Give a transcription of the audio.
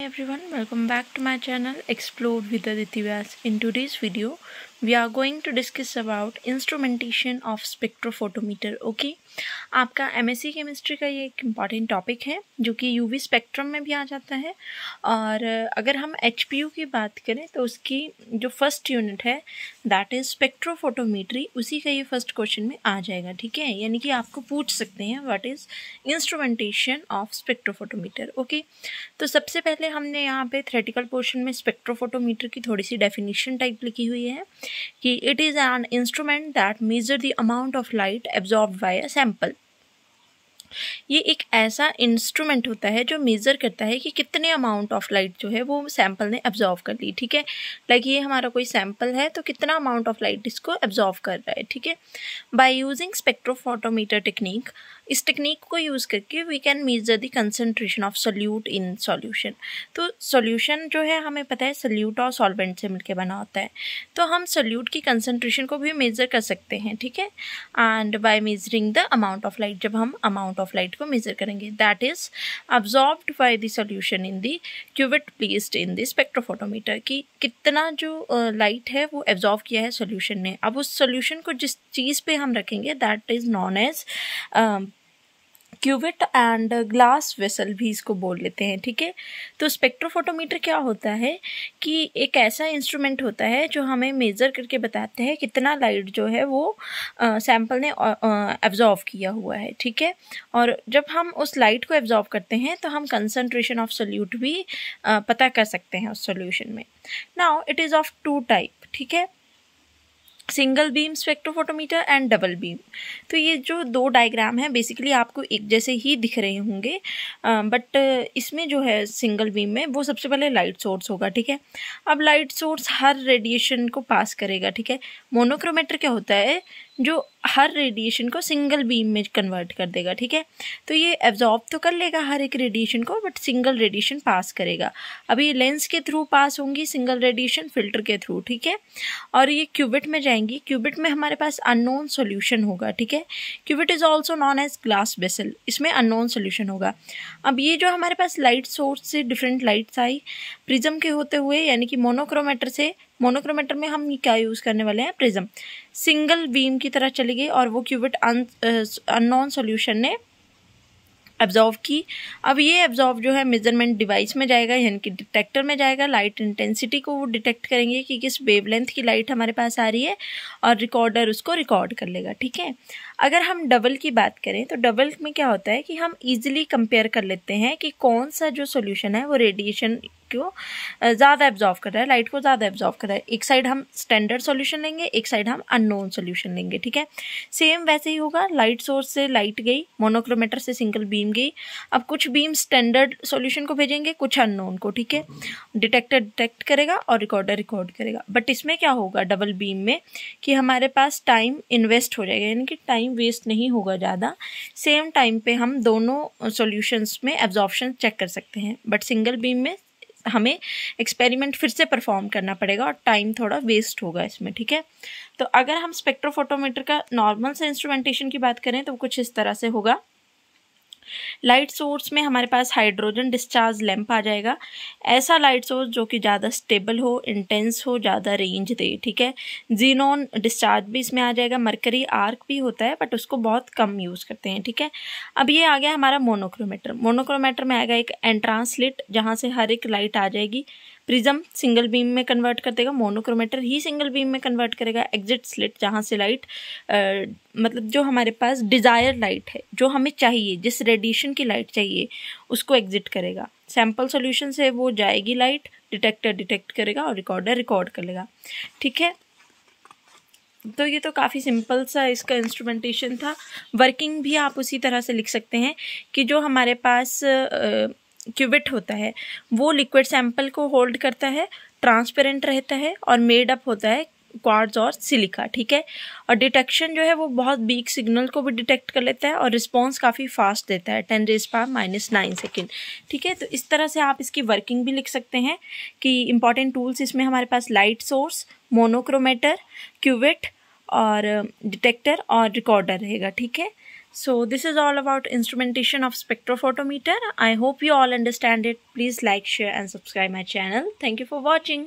Hey everyone, welcome back to my channel Explore with Aditi In today's video, we are going to discuss about instrumentation of spectrophotometer okay आपका MSc chemistry का ये एक important topic है जो कि you we spectrum में भी आ जाता है और अगर हम एच पी यू की बात करें तो उसकी जो फर्स्ट यूनिट है दैट इज़ स्पेक्ट्रोफोटोमीट्री उसी का ये फर्स्ट क्वेश्चन में आ जाएगा ठीक है यानी कि आपको पूछ सकते हैं what is instrumentation of spectrophotometer okay तो सबसे पहले हमने यहाँ पे थ्रेटिकल पोर्शन में स्पेक्ट्रोफोटोमीटर की थोड़ी सी डेफिनेशन टाइप लिखी हुई है कि it is an instrument that measure the amount of light absorb by a sample ये एक ऐसा इंस्ट्रूमेंट होता है जो मेज़र करता है कि कितने अमाउंट ऑफ लाइट जो है वो सैम्पल ने एब्जॉर्व कर ली ठीक है लाइक ये हमारा कोई सैम्पल है तो कितना अमाउंट ऑफ लाइट इसको एब्जॉर्व कर रहा है ठीक है बाई यूजिंग स्पेक्ट्रोफोटोमीटर टेक्निक इस टेक्निक को यूज़ करके we can measure the concentration of solute in solution तो सॉल्यूशन जो है हमें पता है सोल्यूट और सॉल्वेंट से मिलकर बना होता है तो हम सोल्यूट की कंसनट्रेशन को भी मेज़र कर सकते हैं ठीक है and by measuring the amount of light जब हम अमाउंट ऑफ लाइट को मेज़र करेंगे that is absorbed by the in the cuvette placed in the spectrophotometer कि कितना जो लाइट है वो एब्जॉर्व किया है सोल्यूशन ने अब उस सोल्यूशन को जिस चीज़ पर हम रखेंगे that is known as cuvette and glass vessel भी इसको बोल लेते हैं ठीक है तो स्पेक्ट्रोफोटोमीटर क्या होता है कि एक ऐसा इंस्ट्रूमेंट होता है जो हमें मेज़र करके बताते हैं कितना लाइट जो है वो सैम्पल ने एब्जॉर्व किया हुआ है ठीक है और जब हम उस लाइट को एब्जॉर्व करते हैं तो हम कंसनट्रेशन ऑफ सोल्यूट भी आ, पता कर सकते हैं उस सोल्यूशन में now it is of two type ठीक है single beam spectrophotometer and double beam तो ये जो दो डायग्राम है बेसिकली आपको एक जैसे ही दिख रहे होंगे बट इसमें जो है सिंगल बीम में वो सबसे पहले लाइट सोर्स होगा ठीक है अब लाइट सोर्स हर रेडिएशन को पास करेगा ठीक है मोनोक्रोमेटर क्या होता है जो हर रेडिएशन को सिंगल बीम में कन्वर्ट कर देगा ठीक है तो ये एब्जॉर्ब तो कर लेगा हर एक रेडिएशन को बट सिंगल रेडिएशन पास करेगा अभी लेंस के थ्रू पास होंगी सिंगल रेडिएशन फिल्टर के थ्रू ठीक है और ये क्यूबिट में जाएंगी क्यूबिट में हमारे पास अननोन सोल्यूशन होगा ठीक है cuvette is also known as glass vessel इसमें अननोन सोल्यूशन होगा अब ये जो हमारे पास लाइट सोर्स से डिफरेंट लाइट्स आई प्रिज्म के होते हुए यानी कि मोनोक्रोमेटर से मोनोक्रोमेटर में हम क्या यूज़ करने वाले हैं प्रिज्म सिंगल बीम की तरह चली गई और वो क्यूबिट अननोन सॉल्यूशन ने एब्जॉर्व की अब ये एब्जॉर्व जो है मेजरमेंट डिवाइस में जाएगा यानी कि डिटेक्टर में जाएगा लाइट इंटेंसिटी को वो डिटेक्ट करेंगे कि किस वेवलेंथ की लाइट हमारे पास आ रही है और रिकॉर्डर उसको रिकॉर्ड कर लेगा ठीक है अगर हम डबल की बात करें तो डबल में क्या होता है कि हम ईजिली कंपेयर कर लेते हैं कि कौन सा जो सोल्यूशन है वो रेडिएशन को ज़्यादा एब्जॉर्व कर रहा है लाइट को ज़्यादा एब्जॉर्व कर रहा है एक साइड हम स्टैंडर्ड सॉल्यूशन लेंगे एक साइड हम अननोन सॉल्यूशन लेंगे ठीक है सेम वैसे ही होगा लाइट सोर्स से लाइट गई मोनोक्रोमेटर से सिंगल बीम गई अब कुछ बीम स्टैंडर्ड सोल्यूशन को भेजेंगे कुछ अननोन को ठीक है डिटेक्टर डिटेक्ट करेगा और रिकॉर्डर रिकॉर्ड करेगा बट इसमें क्या होगा डबल बीम में कि हमारे पास टाइम इन्वेस्ट हो जाएगा यानी कि टाइम वेस्ट नहीं होगा ज़्यादा सेम टाइम पे हम दोनों सॉल्यूशंस में एब्जॉर्प्शन चेक कर सकते हैं बट सिंगल बीम में हमें एक्सपेरिमेंट फिर से परफॉर्म करना पड़ेगा और टाइम थोड़ा वेस्ट होगा इसमें ठीक है तो अगर हम स्पेक्ट्रोफोटोमीटर का नॉर्मल से इंस्ट्रूमेंटेशन की बात करें तो कुछ इस तरह से होगा लाइट सोर्स में हमारे पास हाइड्रोजन डिस्चार्ज लैंप आ जाएगा ऐसा लाइट सोर्स जो कि ज़्यादा स्टेबल हो इंटेंस हो ज़्यादा रेंज दे ठीक है जीनोन डिस्चार्ज भी इसमें आ जाएगा मरकरी आर्क भी होता है बट उसको बहुत कम यूज़ करते हैं ठीक है अब ये आ गया हमारा मोनोक्रोमीटर मोनोक्रोमीटर में आएगा एक एंट्रांसलिट जहाँ से हर एक लाइट आ जाएगी प्रिज्म सिंगल बीम में कन्वर्ट कर देगा मोनोक्रोमेटर ही सिंगल बीम में कन्वर्ट करेगा एग्जिट स्लिट जहाँ से लाइट मतलब जो हमारे पास डिज़ायर लाइट है जो हमें चाहिए जिस रेडिएशन की लाइट चाहिए उसको एग्जिट करेगा सैम्पल सोल्यूशन से वो जाएगी लाइट डिटेक्टर डिटेक्ट करेगा और रिकॉर्डर रिकॉर्ड कर लेगा ठीक है तो ये तो काफ़ी सिंपल सा इसका इंस्ट्रूमेंटेशन था वर्किंग भी आप उसी तरह से लिख सकते हैं कि जो हमारे पास क्यूबिट होता है वो लिक्विड सैंपल को होल्ड करता है ट्रांसपेरेंट रहता है और मेड अप होता है क्वार्ट्ज और सिलिका ठीक है और डिटेक्शन जो है वो बहुत बीक सिग्नल को भी डिटेक्ट कर लेता है और रिस्पॉन्स काफ़ी फास्ट देता है टेन रेज पर माइनस नाइन सेकेंड ठीक है तो इस तरह से आप इसकी वर्किंग भी लिख सकते हैं कि इंपॉर्टेंट टूल्स इसमें हमारे पास लाइट सोर्स मोनोक्रोमेटर क्यूविट और डिटेक्टर और रिकॉर्डर रहेगा ठीक है so this is all about instrumentation of spectrophotometer I hope you all understand it please like share and subscribe my channel thank you for watching